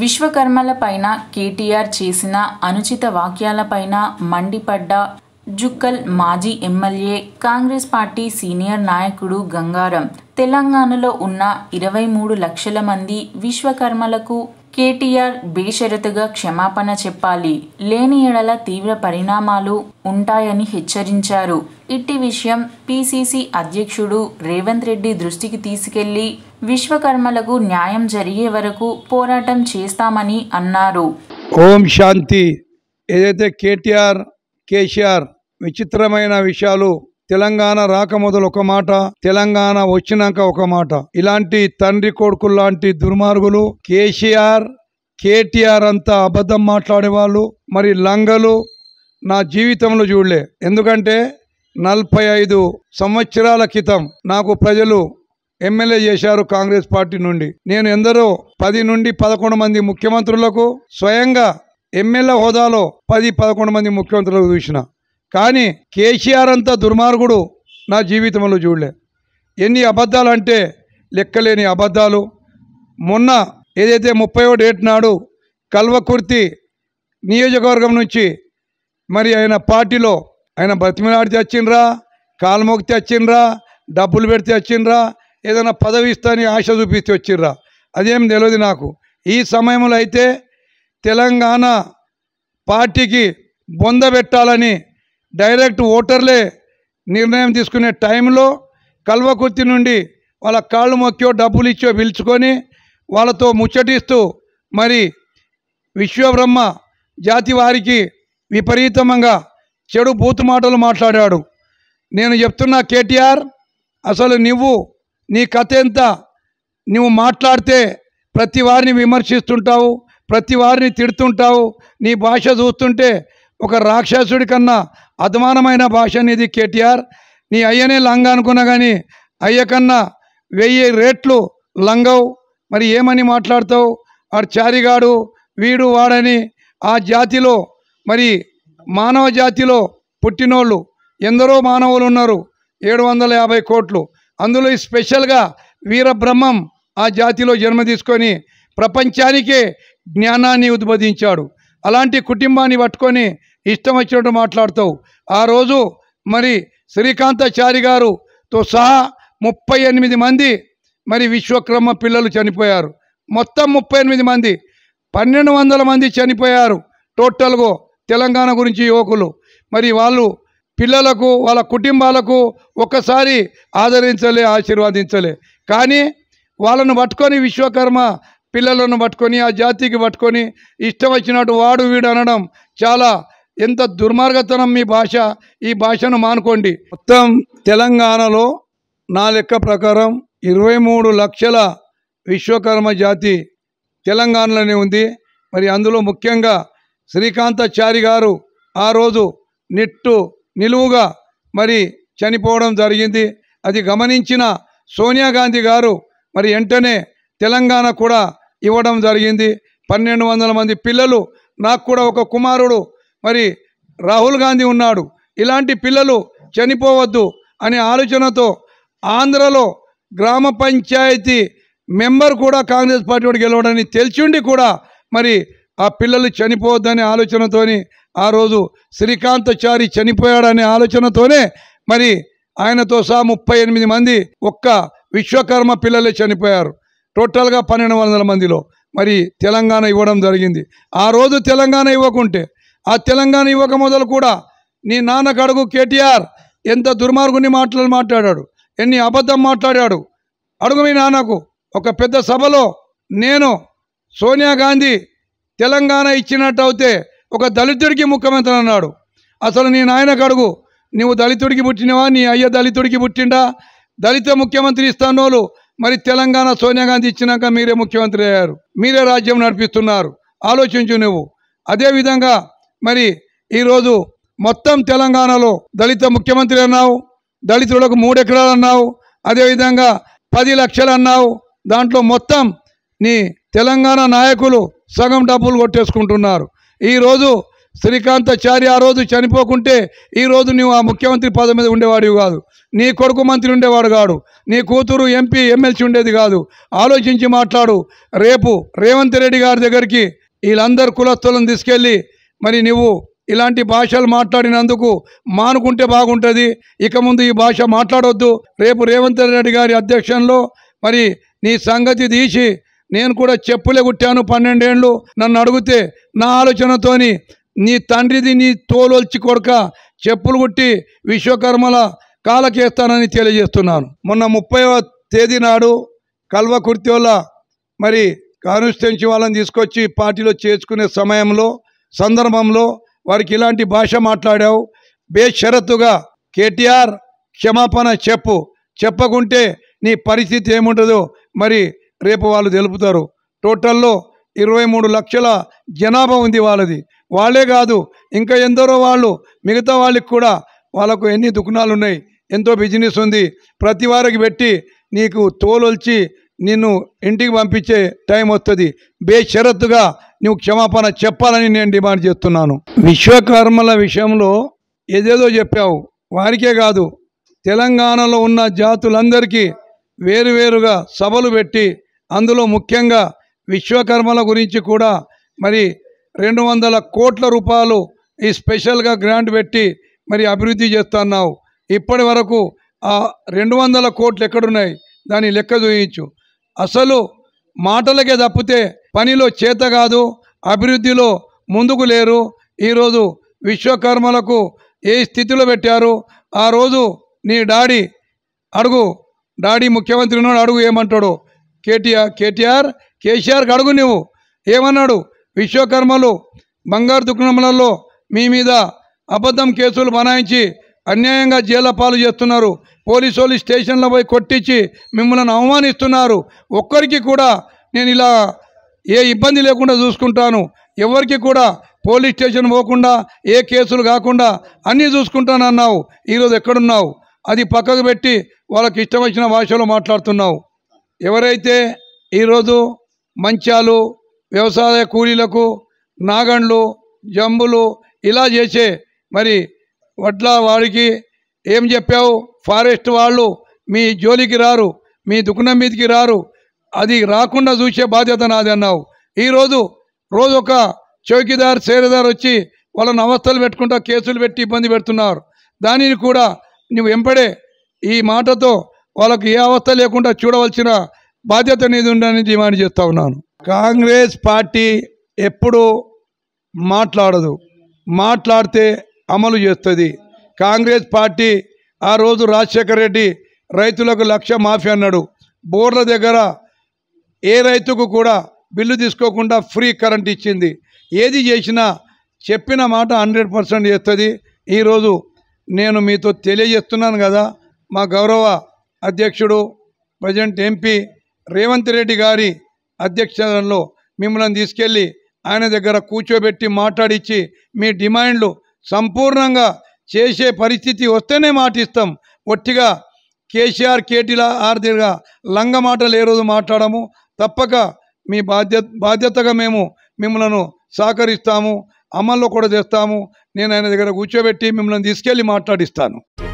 విశ్వకర్మలపైన కేటీఆర్ చేసిన అనుచిత వాక్యాలపైన మండిపడ్డ జుక్కల్ మాజీ ఎమ్మెల్యే కాంగ్రెస్ పార్టీ సీనియర్ నాయకుడు గంగారం తెలంగాణలో ఉన్న ఇరవై మూడు లక్షల మంది విశ్వకర్మలకు కేటీఆర్ బేషరతుగా క్షమాపణ చెప్పాలి లేని ఎడల తీవ్ర పరిణామాలు ఉంటాయని హెచ్చరించారు ఇట్టి విషయం పీసీసీ అధ్యక్షుడు రేవంత్ రెడ్డి దృష్టికి తీసుకెళ్లి విశ్వకర్మలకు న్యాయం జరిగే వరకు పోరాటం చేస్తామని అన్నారు ఓం శాంతి ఏదైతే కేటీఆర్ కేసీఆర్ విచిత్రమైన విషయాలు తెలంగాణ మొదలు ఒక మాట తెలంగాణ వచ్చినాక ఒక మాట ఇలాంటి తండ్రి కొడుకులు లాంటి దుర్మార్గులు కేసీఆర్ కేటీఆర్ అంతా అబద్ధం మాట్లాడే వాళ్ళు మరి లంగలు నా జీవితంలో చూడలే ఎందుకంటే నలభై ఐదు సంవత్సరాల క్రితం నాకు ప్రజలు ఎమ్మెల్యే చేశారు కాంగ్రెస్ పార్టీ నుండి నేను ఎందరో పది నుండి పదకొండు మంది ముఖ్యమంత్రులకు స్వయంగా ఎమ్మెల్యే హోదాలో పది పదకొండు మంది ముఖ్యమంత్రులకు చూసిన కానీ కేసీఆర్ అంత దుర్మార్గుడు నా జీవితంలో చూడలే ఎన్ని అబద్ధాలు అంటే లెక్కలేని అబద్ధాలు మొన్న ఏదైతే ముప్పైవ డేట్ నాడు కల్వకుర్తి నియోజకవర్గం నుంచి మరి ఆయన పార్టీలో ఆయన బతిమిలాడితే వచ్చిండ్రా కాలుమోగితే వచ్చిండ్రా డబ్బులు పెడితే వచ్చిండ్రా ఏదైనా పదవి ఇస్తాని ఆశ చూపిస్తే వచ్చిర్రా అదేం తెలియదు నాకు ఈ సమయంలో అయితే తెలంగాణ పార్టీకి బొంద పెట్టాలని డైరెక్ట్ ఓటర్లే నిర్ణయం తీసుకునే టైంలో కల్వకుర్తి నుండి వాళ్ళ కాళ్ళు మొక్కో డబ్బులు ఇచ్చో పిలుచుకొని వాళ్ళతో ముచ్చటిస్తూ మరి విశ్వబ్రహ్మ జాతి వారికి విపరీతంగా చెడు బూతు మాటలు మాట్లాడాడు నేను చెప్తున్నా కేటీఆర్ అసలు నువ్వు నీ కథ ఎంత నువ్వు మాట్లాడితే ప్రతి వారిని విమర్శిస్తుంటావు ప్రతి వారిని తిడుతుంటావు నీ భాష చూస్తుంటే ఒక రాక్షసుడి కన్నా అధమానమైన భాష అనేది కేటీఆర్ నీ అయ్యనే లంగ అనుకున్నా కానీ అయ్య కన్నా వెయ్యి రేట్లు లంగవు మరి ఏమని మాట్లాడతావు ఆడు చారిగాడు వీడు వాడని ఆ జాతిలో మరి మానవ జాతిలో పుట్టినోళ్ళు ఎందరో మానవులు ఉన్నారు ఏడు వందల యాభై కోట్లు అందులో స్పెషల్గా వీరబ్రహ్మం ఆ జాతిలో జన్మ తీసుకొని ప్రపంచానికే జ్ఞానాన్ని ఉద్బోధించాడు అలాంటి కుటుంబాన్ని పట్టుకొని ఇష్టం వచ్చినట్టు మాట్లాడుతావు ఆ రోజు మరి శ్రీకాంతాచారి గారుతో సహా ముప్పై ఎనిమిది మంది మరి విశ్వక్రమ పిల్లలు చనిపోయారు మొత్తం ముప్పై ఎనిమిది మంది పన్నెండు వందల మంది చనిపోయారు టోటల్గా తెలంగాణ గురించి యువకులు మరి వాళ్ళు పిల్లలకు వాళ్ళ కుటుంబాలకు ఒక్కసారి ఆదరించలే ఆశీర్వాదించలే కానీ వాళ్ళను పట్టుకొని విశ్వకర్మ పిల్లలను పట్టుకొని ఆ జాతికి పట్టుకొని ఇష్టం వచ్చినట్టు వాడు వీడు అనడం చాలా ఎంత దుర్మార్గతనం మీ భాష ఈ భాషను మానుకోండి మొత్తం తెలంగాణలో నా లెక్క ప్రకారం ఇరవై మూడు లక్షల విశ్వకర్మ జాతి తెలంగాణలోనే ఉంది మరి అందులో ముఖ్యంగా శ్రీకాంతాచారి గారు ఆ రోజు నిట్టు నిలువుగా మరి చనిపోవడం జరిగింది అది గమనించిన సోనియా గాంధీ గారు మరి వెంటనే తెలంగాణ కూడా ఇవ్వడం జరిగింది పన్నెండు వందల మంది పిల్లలు నాకు కూడా ఒక కుమారుడు మరి రాహుల్ గాంధీ ఉన్నాడు ఇలాంటి పిల్లలు చనిపోవద్దు అనే ఆలోచనతో ఆంధ్రలో గ్రామ పంచాయతీ మెంబర్ కూడా కాంగ్రెస్ పార్టీ వాడు గెలవడని తెలిసిండి కూడా మరి ఆ పిల్లలు చనిపోవద్దనే ఆలోచనతోని ఆ రోజు శ్రీకాంతచారి చనిపోయాడనే ఆలోచనతోనే మరి ఆయనతో సహా ముప్పై ఎనిమిది మంది ఒక్క విశ్వకర్మ పిల్లలే చనిపోయారు టోటల్గా పన్నెండు వందల మందిలో మరి తెలంగాణ ఇవ్వడం జరిగింది ఆ రోజు తెలంగాణ ఇవ్వకుంటే ఆ తెలంగాణ ఇవ్వక మొదలు కూడా నీ నాన్న కడుగు కేటీఆర్ ఎంత దుర్మార్గుని మాటలు మాట్లాడాడు ఎన్ని అబద్ధం మాట్లాడాడు అడుగు మీ నాన్నకు ఒక పెద్ద సభలో నేను సోనియా గాంధీ తెలంగాణ ఇచ్చినట్టు అవుతే ఒక దళితుడికి ముఖ్యమంత్రి అన్నాడు అసలు నీ నాయన కడుగు నువ్వు దళితుడికి పుట్టినవా నీ అయ్య దళితుడికి పుట్టిండా దళిత ముఖ్యమంత్రి ఇస్తానోళ్ళు మరి తెలంగాణ సోనియా గాంధీ ఇచ్చినాక మీరే ముఖ్యమంత్రి అయ్యారు మీరే రాజ్యం నడిపిస్తున్నారు ఆలోచించు నువ్వు అదేవిధంగా మరి ఈరోజు మొత్తం తెలంగాణలో దళిత ముఖ్యమంత్రి అన్నావు దళితులకు మూడెకరాలు అన్నావు అదేవిధంగా పది లక్షలు అన్నావు దాంట్లో మొత్తం నీ తెలంగాణ నాయకులు సగం డబ్బులు కొట్టేసుకుంటున్నారు ఈరోజు శ్రీకాంతాచారి ఆ రోజు చనిపోకుంటే ఈరోజు నువ్వు ఆ ముఖ్యమంత్రి పదవి మీద ఉండేవాడివి కాదు నీ కొడుకు మంత్రి ఉండేవాడు కాడు నీ కూతురు ఎంపీ ఎమ్మెల్సీ ఉండేది కాదు ఆలోచించి మాట్లాడు రేపు రేవంత్ రెడ్డి గారి దగ్గరికి వీళ్ళందరు కులస్తులను తీసుకెళ్ళి మరి నువ్వు ఇలాంటి భాషలు మాట్లాడినందుకు మానుకుంటే బాగుంటుంది ఇక ముందు ఈ భాష మాట్లాడొద్దు రేపు రేవంత్ రెడ్డి గారి అధ్యక్షంలో మరి నీ సంగతి తీసి నేను కూడా చెప్పులే కుట్టాను పన్నెండేళ్ళు నన్ను అడిగితే నా ఆలోచనతోని నీ తండ్రిది నీ తోలొల్చి కొడక చెప్పులు కుట్టి విశ్వకర్మల కాలకేస్తానని తెలియజేస్తున్నాను మొన్న ముప్పైవ తేదీ నాడు కల్వకుర్తి వల్ల మరి కాన్స్టిట్యున్సీ వాళ్ళని తీసుకొచ్చి పార్టీలో చేర్చుకునే సమయంలో సందర్భంలో వారికి ఇలాంటి భాష మాట్లాడావు బేషరత్తుగా కేటీఆర్ క్షమాపణ చెప్పు చెప్పకుంటే నీ పరిస్థితి ఏముండదు మరి రేపు వాళ్ళు తెలుపుతారు టోటల్లో ఇరవై మూడు లక్షల జనాభా ఉంది వాళ్ళది వాళ్ళే కాదు ఇంకా ఎందరో వాళ్ళు మిగతా వాళ్ళకి కూడా వాళ్ళకు ఎన్ని దుకుణాలు ఉన్నాయి ఎంతో బిజినెస్ ఉంది ప్రతి వారికి పెట్టి నీకు తోలొల్చి నిన్ను ఇంటికి పంపించే టైం వస్తుంది బేషరత్తుగా నువ్వు క్షమాపణ చెప్పాలని నేను డిమాండ్ చేస్తున్నాను విశ్వకర్మల విషయంలో ఏదేదో చెప్పావు వారికే కాదు తెలంగాణలో ఉన్న జాతులందరికీ వేరువేరుగా సభలు పెట్టి అందులో ముఖ్యంగా విశ్వకర్మల గురించి కూడా మరి రెండు వందల కోట్ల రూపాయలు ఈ స్పెషల్గా గ్రాంట్ పెట్టి మరి అభివృద్ధి చేస్తున్నావు ఇప్పటి వరకు ఆ రెండు వందల కోట్లు ఎక్కడున్నాయి దాని లెక్క చూయించు అసలు మాటలకే తప్పితే పనిలో చేత కాదు అభివృద్ధిలో ముందుకు లేరు ఈరోజు విశ్వకర్మలకు ఏ స్థితిలో పెట్టారు ఆ రోజు నీ డాడీ అడుగు డాడీ ముఖ్యమంత్రి అడుగు ఏమంటాడు కేటీఆర్ కేటీఆర్ కేసీఆర్ అడుగు నువ్వు ఏమన్నాడు విశ్వకర్మలు బంగారు దుకాణములలో మీ మీద అబద్ధం కేసులు బనాయించి అన్యాయంగా జైల పాలు చేస్తున్నారు పోలీసు వాళ్ళు స్టేషన్లో పోయి కొట్టించి మిమ్మల్ని అవమానిస్తున్నారు ఒక్కరికి కూడా నేను ఇలా ఏ ఇబ్బంది లేకుండా చూసుకుంటాను ఎవరికి కూడా పోలీస్ స్టేషన్ పోకుండా ఏ కేసులు కాకుండా అన్నీ చూసుకుంటానన్నావు ఈరోజు ఎక్కడున్నావు అది పక్కకు పెట్టి వాళ్ళకి ఇష్టం వచ్చిన భాషలో మాట్లాడుతున్నావు ఎవరైతే ఈరోజు మంచాలు వ్యవసాయ కూలీలకు నాగండ్లు జంబులు ఇలా చేసే మరి వడ్ల వాడికి ఏం చెప్పావు ఫారెస్ట్ వాళ్ళు మీ జోలికి రారు మీ దుకుణం మీదకి రారు అది రాకుండా చూసే బాధ్యత నాది అన్నావు ఈరోజు రోజు ఒక చౌకీదార్ సేరదార్ వచ్చి వాళ్ళని అవస్థలు పెట్టుకుంటా కేసులు పెట్టి ఇబ్బంది పెడుతున్నారు దానిని కూడా నువ్వు వెంపడే ఈ మాటతో వాళ్ళకు ఏ అవస్థ లేకుండా చూడవలసిన బాధ్యత అనేది ఉండాలని డిమాండ్ చేస్తూ ఉన్నాను కాంగ్రెస్ పార్టీ ఎప్పుడూ మాట్లాడదు మాట్లాడితే అమలు చేస్తుంది కాంగ్రెస్ పార్టీ ఆ రోజు రాజశేఖర రెడ్డి రైతులకు లక్ష మాఫీ అన్నాడు బోర్ల దగ్గర ఏ రైతుకు కూడా బిల్లు తీసుకోకుండా ఫ్రీ కరెంట్ ఇచ్చింది ఏది చేసినా చెప్పిన మాట హండ్రెడ్ పర్సెంట్ చేస్తుంది ఈరోజు నేను మీతో తెలియజేస్తున్నాను కదా మా గౌరవ అధ్యక్షుడు ప్రజెంట్ ఎంపీ రేవంత్ రెడ్డి గారి అధ్యక్షతలో మిమ్మల్ని తీసుకెళ్ళి ఆయన దగ్గర కూర్చోబెట్టి మాట్లాడిచ్చి మీ డిమాండ్లు సంపూర్ణంగా చేసే పరిస్థితి వస్తేనే మాటిస్తాం ఒట్టిగా కేసీఆర్ కేటీల ఆర్థిగా లంగ మాటలు ఏ రోజు మాట్లాడము తప్పక మీ బాధ్యత బాధ్యతగా మేము మిమ్మలను సహకరిస్తాము అమల్లో కూడా చేస్తాము నేను ఆయన దగ్గర కూర్చోబెట్టి మిమ్మల్ని తీసుకెళ్ళి మాట్లాడిస్తాను